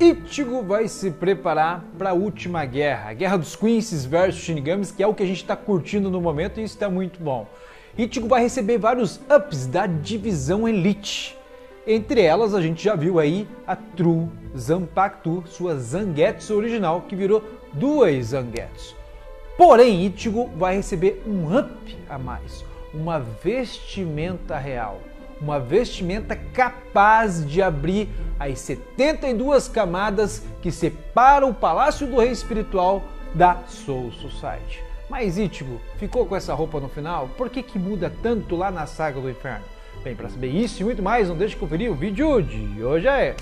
Ichigo vai se preparar para a última guerra, a guerra dos Quincy's versus Shinigamis, que é o que a gente está curtindo no momento e isso está muito bom. Ichigo vai receber vários ups da divisão Elite. Entre elas, a gente já viu aí a True Zampactu, sua Zangetsu original, que virou duas Zangetsu. Porém, Ichigo vai receber um up a mais, uma vestimenta real uma vestimenta capaz de abrir as 72 camadas que separam o Palácio do Rei Espiritual da Soul Society. Mas Ítigo ficou com essa roupa no final? Por que, que muda tanto lá na Saga do Inferno? Bem, para saber isso e muito mais, não deixe de conferir o vídeo de hoje é.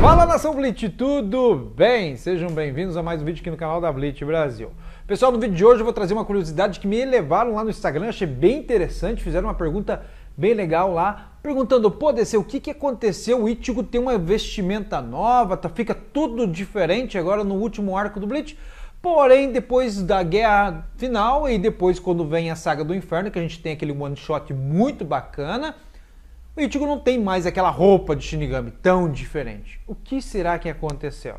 Fala nação Blitz, tudo bem? Sejam bem-vindos a mais um vídeo aqui no canal da Blitz Brasil. Pessoal, no vídeo de hoje eu vou trazer uma curiosidade que me levaram lá no Instagram, achei bem interessante, fizeram uma pergunta bem legal lá, perguntando, pô, DC, o que, que aconteceu? O Ichigo tem uma vestimenta nova, tá, fica tudo diferente agora no último arco do Bleach. Porém, depois da guerra final e depois quando vem a saga do inferno, que a gente tem aquele one shot muito bacana, o Ichigo não tem mais aquela roupa de Shinigami tão diferente. O que será que aconteceu?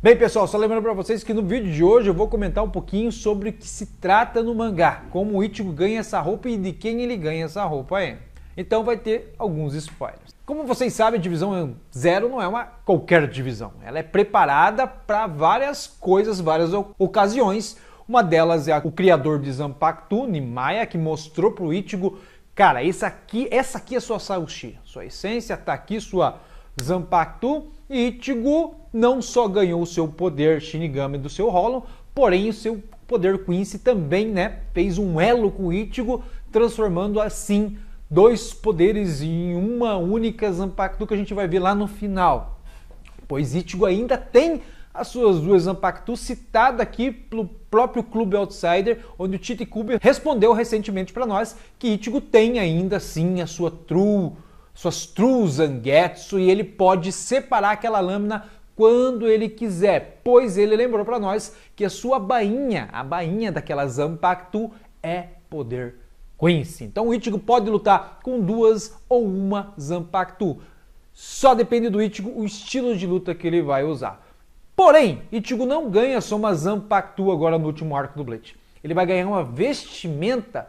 Bem, pessoal, só lembrando para vocês que no vídeo de hoje eu vou comentar um pouquinho sobre o que se trata no mangá, como o Ichigo ganha essa roupa e de quem ele ganha essa roupa aí. Então vai ter alguns spoilers. Como vocês sabem, a divisão zero não é uma qualquer divisão. Ela é preparada para várias coisas, várias ocasiões. Uma delas é o criador de Zampactu, Nimaya, que mostrou para o Ichigo, cara, esse aqui, essa aqui é sua Saushi, sua essência, está aqui sua Zampactu. E Ichigo não só ganhou o seu poder Shinigami do seu Hollow, porém o seu poder Quincy também né, fez um elo com o Ichigo, transformando assim dois poderes em uma única Zanpakuto que a gente vai ver lá no final. Pois Ichigo ainda tem as suas duas Zanpakutu citada aqui pelo próprio Clube Outsider, onde o Tite Kube respondeu recentemente para nós que Ichigo tem ainda sim a sua true, suas true Zangetsu e ele pode separar aquela lâmina quando ele quiser, pois ele lembrou para nós que a sua bainha, a bainha daquela zampactu é poder Quincy. Então o Ichigo pode lutar com duas ou uma Zanpakutu. Só depende do Ichigo o estilo de luta que ele vai usar. Porém, Ichigo não ganha só uma Zanpakutu agora no último arco do Bleach. Ele vai ganhar uma vestimenta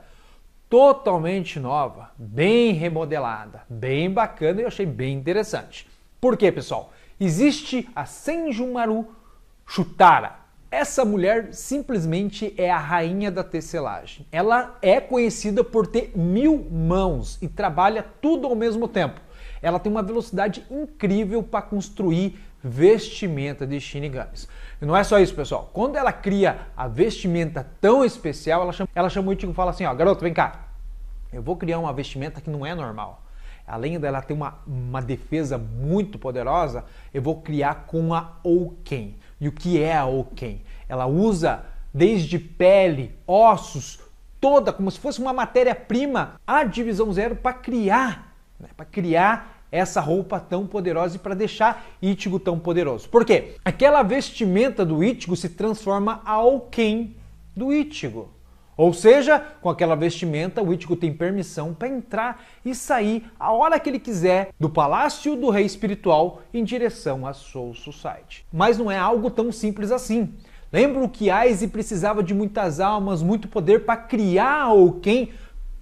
totalmente nova, bem remodelada, bem bacana e eu achei bem interessante. Por quê, pessoal? Existe a Senjumaru Chutara, essa mulher simplesmente é a rainha da tecelagem. Ela é conhecida por ter mil mãos e trabalha tudo ao mesmo tempo. Ela tem uma velocidade incrível para construir vestimenta de shinigamis. E não é só isso, pessoal. Quando ela cria a vestimenta tão especial, ela chama, ela chama o Ichigo e fala assim: ó, garoto, vem cá. Eu vou criar uma vestimenta que não é normal além dela ter uma, uma defesa muito poderosa, eu vou criar com a Ouken. E o que é a Oken? Ela usa desde pele, ossos, toda, como se fosse uma matéria-prima, a divisão zero para criar, né? para criar essa roupa tão poderosa e para deixar Ichigo tão poderoso. Por quê? Aquela vestimenta do Ichigo se transforma ao Ken do Ichigo. Ou seja, com aquela vestimenta, o Ítico tem permissão para entrar e sair a hora que ele quiser do palácio do rei espiritual em direção à Soul Society. Mas não é algo tão simples assim. Lembro que Aise precisava de muitas almas, muito poder para criar alguém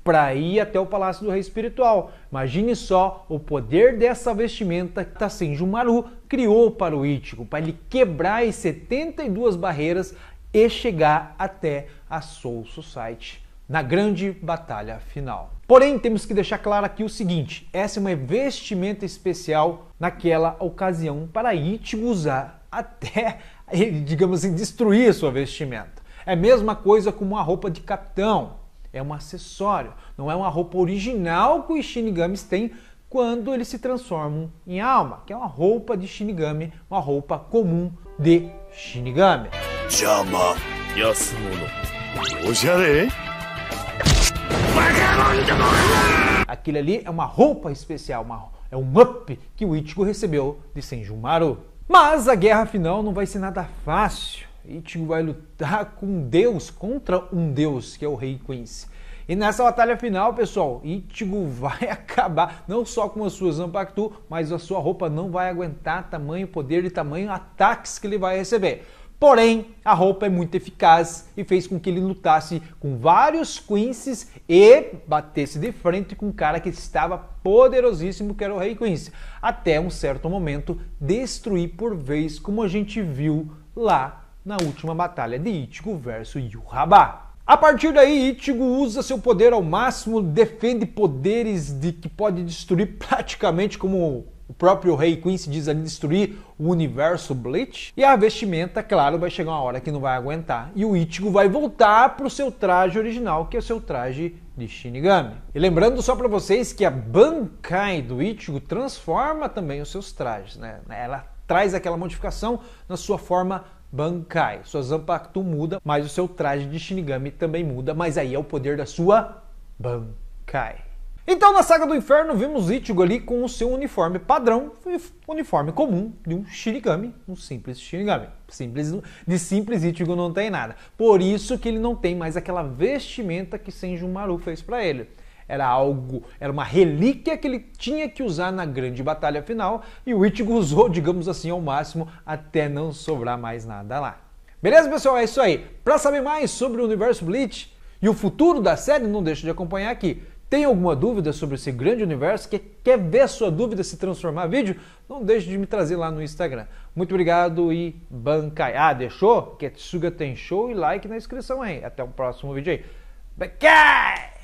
para ir até o palácio do rei espiritual. Imagine só o poder dessa vestimenta que Jumaru criou para o Ítico, para ele quebrar as 72 barreiras e chegar até a Soul Society na grande batalha final. Porém, temos que deixar claro aqui o seguinte: essa é uma vestimenta especial naquela ocasião para Ichigo usar até, digamos assim, destruir sua vestimenta. É a mesma coisa como uma roupa de capitão, é um acessório, não é uma roupa original que os Shinigamis têm quando eles se transformam em alma, que é uma roupa de Shinigami, uma roupa comum de Shinigami. Aquilo ali é uma roupa especial, uma, é um up que o Ichigo recebeu de Senjumaru. Mas a guerra final não vai ser nada fácil. Ichigo vai lutar com Deus contra um Deus, que é o Rei Quincy. E nessa batalha final, pessoal, Ichigo vai acabar não só com as suas Zampactu, mas a sua roupa não vai aguentar tamanho, poder e tamanho ataques que ele vai receber. Porém, a roupa é muito eficaz e fez com que ele lutasse com vários Quinces e batesse de frente com um cara que estava poderosíssimo, que era o Rei Quince, até um certo momento destruir por vez, como a gente viu lá na última batalha de Ichigo versus Yurabá. A partir daí, Ichigo usa seu poder ao máximo, defende poderes de que pode destruir praticamente como o próprio Rei Queen se diz ali destruir o universo Bleach. E a vestimenta, claro, vai chegar uma hora que não vai aguentar. E o Ichigo vai voltar para o seu traje original, que é o seu traje de Shinigami. E lembrando só para vocês que a Bankai do Ichigo transforma também os seus trajes, né? Ela traz aquela modificação na sua forma Bankai. Sua Zanpakuto muda, mas o seu traje de Shinigami também muda, mas aí é o poder da sua Bankai. Então, na Saga do Inferno, vimos Ichigo ali com o seu uniforme padrão, uniforme comum de um Shinigami, um simples Shinigami. Simples, de simples Ichigo não tem nada. Por isso que ele não tem mais aquela vestimenta que Senjumaru fez para ele. Era algo, era uma relíquia que ele tinha que usar na grande batalha final e o Ichigo usou, digamos assim, ao máximo até não sobrar mais nada lá. Beleza, pessoal? É isso aí. Para saber mais sobre o universo Bleach e o futuro da série, não deixe de acompanhar aqui tem alguma dúvida sobre esse grande universo? Que quer ver sua dúvida se transformar em vídeo? Não deixe de me trazer lá no Instagram. Muito obrigado e bancai. Ah, deixou? Ketsuga tem show e like na inscrição aí. Até o próximo vídeo aí. Bancai!